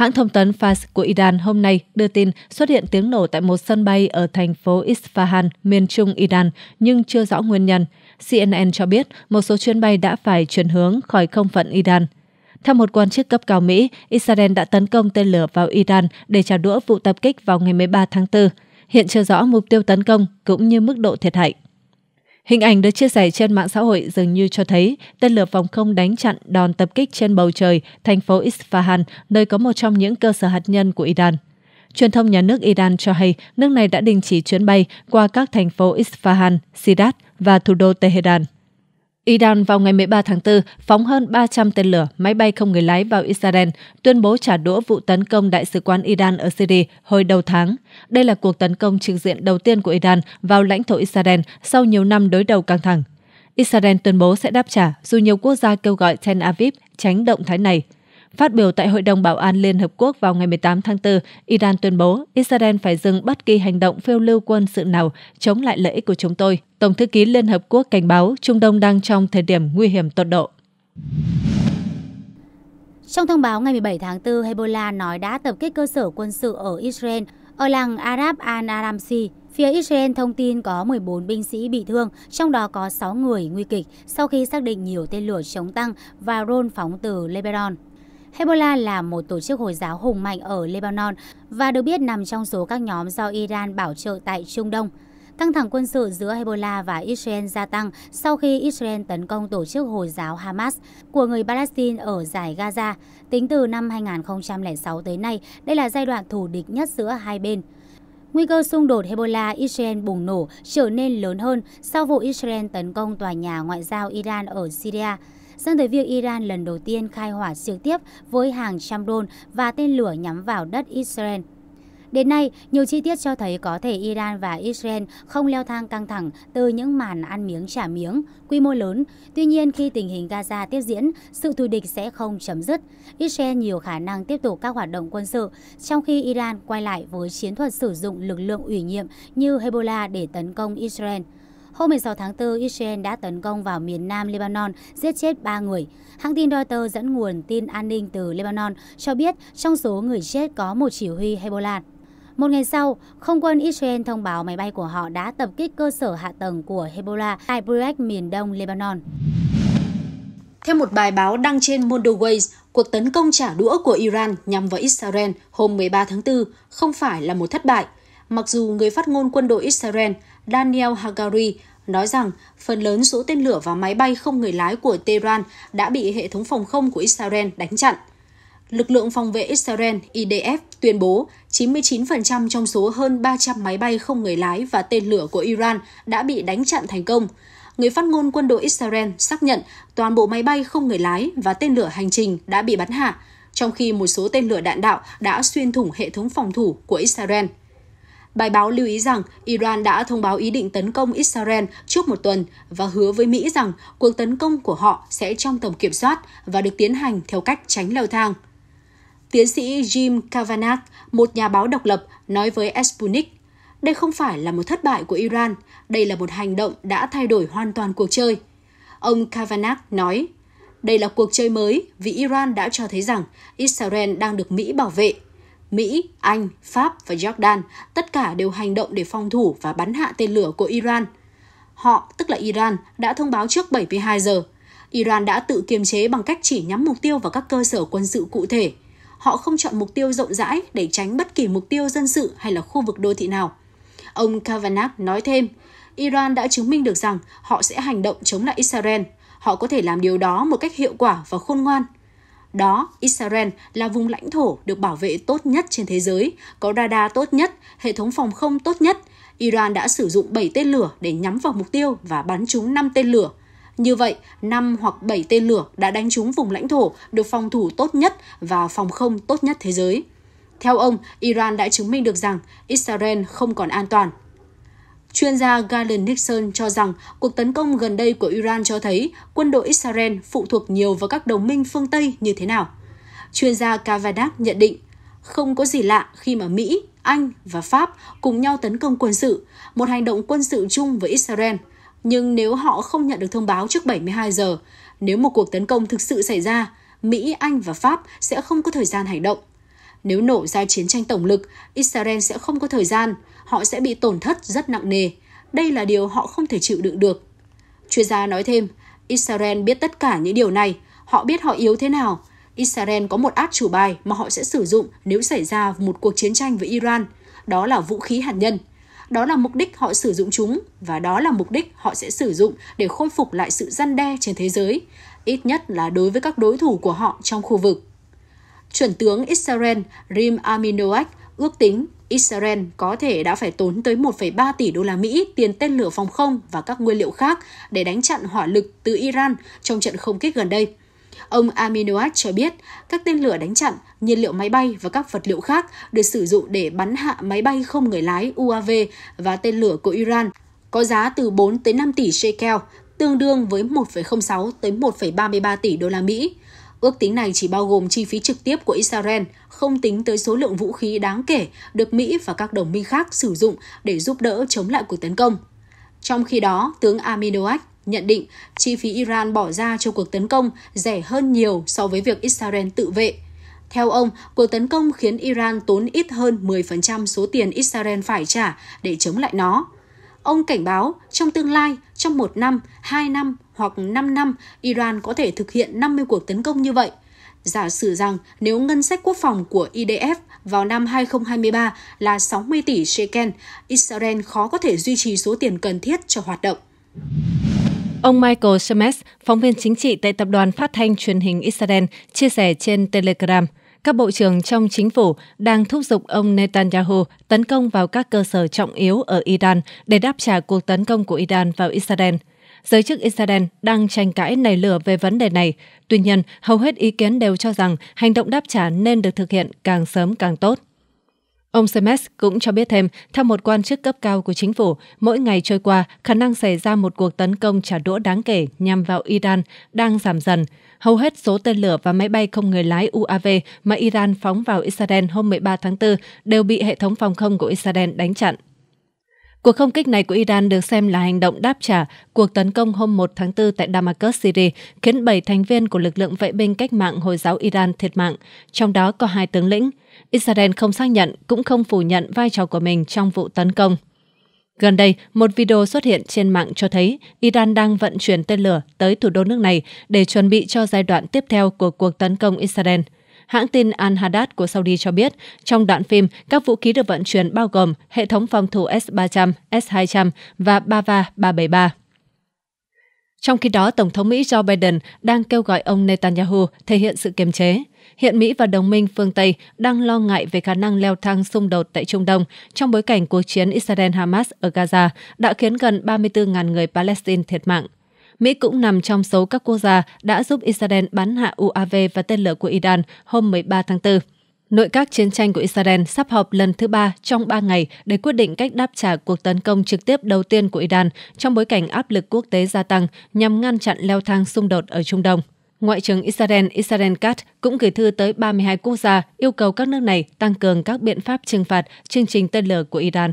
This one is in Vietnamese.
Hãng thông tấn Fars của Iran hôm nay đưa tin xuất hiện tiếng nổ tại một sân bay ở thành phố Isfahan, miền trung Iran, nhưng chưa rõ nguyên nhân. CNN cho biết một số chuyến bay đã phải chuyển hướng khỏi không phận Iran. Theo một quan chức cấp cao Mỹ, Israel đã tấn công tên lửa vào Iran để trả đũa vụ tập kích vào ngày 13 tháng 4. Hiện chưa rõ mục tiêu tấn công cũng như mức độ thiệt hại. Hình ảnh được chia sẻ trên mạng xã hội dường như cho thấy tên lửa phòng không đánh chặn đòn tập kích trên bầu trời thành phố Isfahan, nơi có một trong những cơ sở hạt nhân của Iran. Truyền thông nhà nước Iran cho hay nước này đã đình chỉ chuyến bay qua các thành phố Isfahan, Sidat và thủ đô Tehran. Iran vào ngày 13 tháng 4 phóng hơn 300 tên lửa, máy bay không người lái vào Israel, tuyên bố trả đũa vụ tấn công đại sứ quán Iran ở Syria hồi đầu tháng. Đây là cuộc tấn công trực diện đầu tiên của Iran vào lãnh thổ Israel sau nhiều năm đối đầu căng thẳng. Israel tuyên bố sẽ đáp trả, dù nhiều quốc gia kêu gọi Tel Aviv tránh động thái này. Phát biểu tại Hội đồng Bảo an Liên Hợp Quốc vào ngày 18 tháng 4, Iran tuyên bố Israel phải dừng bất kỳ hành động phiêu lưu quân sự nào chống lại lợi ích của chúng tôi. Tổng thư ký Liên Hợp Quốc cảnh báo Trung Đông đang trong thời điểm nguy hiểm tột độ. Trong thông báo ngày 17 tháng 4, Hezbollah nói đã tập kích cơ sở quân sự ở Israel, ở làng Arab al-Aramsi. Phía Israel thông tin có 14 binh sĩ bị thương, trong đó có 6 người nguy kịch sau khi xác định nhiều tên lửa chống tăng và rôn phóng từ Lebanon. Hezbollah là một tổ chức Hồi giáo hùng mạnh ở Lebanon và được biết nằm trong số các nhóm do Iran bảo trợ tại Trung Đông. Căng thẳng quân sự giữa Hezbollah và Israel gia tăng sau khi Israel tấn công tổ chức Hồi giáo Hamas của người Palestine ở giải Gaza. Tính từ năm 2006 tới nay, đây là giai đoạn thù địch nhất giữa hai bên. Nguy cơ xung đột Hezbollah-Israel bùng nổ trở nên lớn hơn sau vụ Israel tấn công tòa nhà ngoại giao Iran ở Syria dẫn tới việc Iran lần đầu tiên khai hỏa trực tiếp với hàng trăm drone và tên lửa nhắm vào đất Israel. Đến nay, nhiều chi tiết cho thấy có thể Iran và Israel không leo thang căng thẳng từ những màn ăn miếng trả miếng, quy mô lớn. Tuy nhiên, khi tình hình Gaza tiếp diễn, sự thù địch sẽ không chấm dứt. Israel nhiều khả năng tiếp tục các hoạt động quân sự, trong khi Iran quay lại với chiến thuật sử dụng lực lượng ủy nhiệm như Hezbollah để tấn công Israel. Hôm 16 tháng 4, Israel đã tấn công vào miền nam Lebanon, giết chết 3 người. Hãng tin Reuters dẫn nguồn tin an ninh từ Lebanon cho biết trong số người chết có một chỉ huy Hezbollah. Một ngày sau, không quân Israel thông báo máy bay của họ đã tập kích cơ sở hạ tầng của Hezbollah tại Burak, miền đông Lebanon. Theo một bài báo đăng trên Mondo Ways, cuộc tấn công trả đũa của Iran nhằm vào Israel hôm 13 tháng 4 không phải là một thất bại – mặc dù người phát ngôn quân đội Israel Daniel Hagari nói rằng phần lớn số tên lửa và máy bay không người lái của Tehran đã bị hệ thống phòng không của Israel đánh chặn. Lực lượng phòng vệ Israel IDF tuyên bố 99% trong số hơn 300 máy bay không người lái và tên lửa của Iran đã bị đánh chặn thành công. Người phát ngôn quân đội Israel xác nhận toàn bộ máy bay không người lái và tên lửa hành trình đã bị bắn hạ, trong khi một số tên lửa đạn đạo đã xuyên thủng hệ thống phòng thủ của Israel. Bài báo lưu ý rằng Iran đã thông báo ý định tấn công Israel trước một tuần và hứa với Mỹ rằng cuộc tấn công của họ sẽ trong tầm kiểm soát và được tiến hành theo cách tránh leo thang. Tiến sĩ Jim Kavanagh, một nhà báo độc lập, nói với Sputnik, đây không phải là một thất bại của Iran, đây là một hành động đã thay đổi hoàn toàn cuộc chơi. Ông Kavanagh nói, đây là cuộc chơi mới vì Iran đã cho thấy rằng Israel đang được Mỹ bảo vệ Mỹ, Anh, Pháp và Jordan tất cả đều hành động để phòng thủ và bắn hạ tên lửa của Iran. Họ, tức là Iran, đã thông báo trước 72 giờ. Iran đã tự kiềm chế bằng cách chỉ nhắm mục tiêu vào các cơ sở quân sự cụ thể. Họ không chọn mục tiêu rộng rãi để tránh bất kỳ mục tiêu dân sự hay là khu vực đô thị nào. Ông Kavanagh nói thêm, Iran đã chứng minh được rằng họ sẽ hành động chống lại Israel. Họ có thể làm điều đó một cách hiệu quả và khôn ngoan đó, Israel là vùng lãnh thổ được bảo vệ tốt nhất trên thế giới, có radar tốt nhất, hệ thống phòng không tốt nhất. Iran đã sử dụng 7 tên lửa để nhắm vào mục tiêu và bắn trúng 5 tên lửa. Như vậy, 5 hoặc 7 tên lửa đã đánh trúng vùng lãnh thổ được phòng thủ tốt nhất và phòng không tốt nhất thế giới. Theo ông, Iran đã chứng minh được rằng Israel không còn an toàn Chuyên gia Garland Nixon cho rằng cuộc tấn công gần đây của Iran cho thấy quân đội Israel phụ thuộc nhiều vào các đồng minh phương Tây như thế nào. Chuyên gia Kavanagh nhận định, không có gì lạ khi mà Mỹ, Anh và Pháp cùng nhau tấn công quân sự, một hành động quân sự chung với Israel. Nhưng nếu họ không nhận được thông báo trước 72 giờ, nếu một cuộc tấn công thực sự xảy ra, Mỹ, Anh và Pháp sẽ không có thời gian hành động. Nếu nổ ra chiến tranh tổng lực, Israel sẽ không có thời gian, họ sẽ bị tổn thất rất nặng nề. Đây là điều họ không thể chịu đựng được. Chuyên gia nói thêm, Israel biết tất cả những điều này, họ biết họ yếu thế nào. Israel có một át chủ bài mà họ sẽ sử dụng nếu xảy ra một cuộc chiến tranh với Iran, đó là vũ khí hạt nhân. Đó là mục đích họ sử dụng chúng và đó là mục đích họ sẽ sử dụng để khôi phục lại sự răn đe trên thế giới, ít nhất là đối với các đối thủ của họ trong khu vực. Chuẩn tướng Israel Rim Aminoak ước tính Israel có thể đã phải tốn tới 1,3 tỷ đô la Mỹ tiền tên lửa phòng không và các nguyên liệu khác để đánh chặn hỏa lực từ Iran trong trận không kích gần đây. Ông Aminoat cho biết, các tên lửa đánh chặn, nhiên liệu máy bay và các vật liệu khác được sử dụng để bắn hạ máy bay không người lái UAV và tên lửa của Iran, có giá từ 4 tới 5 tỷ shekel, tương đương với 1,06 tới 1,33 tỷ đô la Mỹ. Ước tính này chỉ bao gồm chi phí trực tiếp của Israel, không tính tới số lượng vũ khí đáng kể được Mỹ và các đồng minh khác sử dụng để giúp đỡ chống lại cuộc tấn công. Trong khi đó, tướng Aminoach nhận định chi phí Iran bỏ ra cho cuộc tấn công rẻ hơn nhiều so với việc Israel tự vệ. Theo ông, cuộc tấn công khiến Iran tốn ít hơn 10% số tiền Israel phải trả để chống lại nó. Ông cảnh báo trong tương lai, trong một năm, hai năm hoặc 5 năm, Iran có thể thực hiện 50 cuộc tấn công như vậy. Giả sử rằng nếu ngân sách quốc phòng của IDF vào năm 2023 là 60 tỷ shekel, Israel khó có thể duy trì số tiền cần thiết cho hoạt động. Ông Michael Shemes, phóng viên chính trị tại Tập đoàn Phát thanh Truyền hình Israel, chia sẻ trên Telegram – các bộ trưởng trong chính phủ đang thúc giục ông Netanyahu tấn công vào các cơ sở trọng yếu ở Iran để đáp trả cuộc tấn công của Iran vào Israel – Giới chức Israel đang tranh cãi nảy lửa về vấn đề này. Tuy nhiên, hầu hết ý kiến đều cho rằng hành động đáp trả nên được thực hiện càng sớm càng tốt. Ông Semes cũng cho biết thêm, theo một quan chức cấp cao của chính phủ, mỗi ngày trôi qua, khả năng xảy ra một cuộc tấn công trả đũa đáng kể nhằm vào Iran đang giảm dần. Hầu hết số tên lửa và máy bay không người lái UAV mà Iran phóng vào Israel hôm 13 tháng 4 đều bị hệ thống phòng không của Israel đánh chặn. Cuộc không kích này của Iran được xem là hành động đáp trả cuộc tấn công hôm 1 tháng 4 tại Damascus, Syria, khiến 7 thành viên của lực lượng vệ binh cách mạng Hồi giáo Iran thiệt mạng, trong đó có hai tướng lĩnh. Israel không xác nhận cũng không phủ nhận vai trò của mình trong vụ tấn công. Gần đây, một video xuất hiện trên mạng cho thấy Iran đang vận chuyển tên lửa tới thủ đô nước này để chuẩn bị cho giai đoạn tiếp theo của cuộc tấn công Israel – Hãng tin Al-Haddad của Saudi cho biết, trong đoạn phim, các vũ khí được vận chuyển bao gồm hệ thống phòng thủ S-300, S-200 và Bava 373. Trong khi đó, Tổng thống Mỹ Joe Biden đang kêu gọi ông Netanyahu thể hiện sự kiềm chế. Hiện Mỹ và đồng minh phương Tây đang lo ngại về khả năng leo thang xung đột tại Trung Đông trong bối cảnh cuộc chiến Israel-Hamas ở Gaza đã khiến gần 34.000 người Palestine thiệt mạng. Mỹ cũng nằm trong số các quốc gia đã giúp Israel bắn hạ UAV và tên lửa của Iran hôm 13 tháng 4. Nội các chiến tranh của Israel sắp họp lần thứ ba trong ba ngày để quyết định cách đáp trả cuộc tấn công trực tiếp đầu tiên của Iran trong bối cảnh áp lực quốc tế gia tăng nhằm ngăn chặn leo thang xung đột ở Trung Đông. Ngoại trưởng Israel Israel Katz cũng gửi thư tới 32 quốc gia yêu cầu các nước này tăng cường các biện pháp trừng phạt chương trình tên lửa của Iran.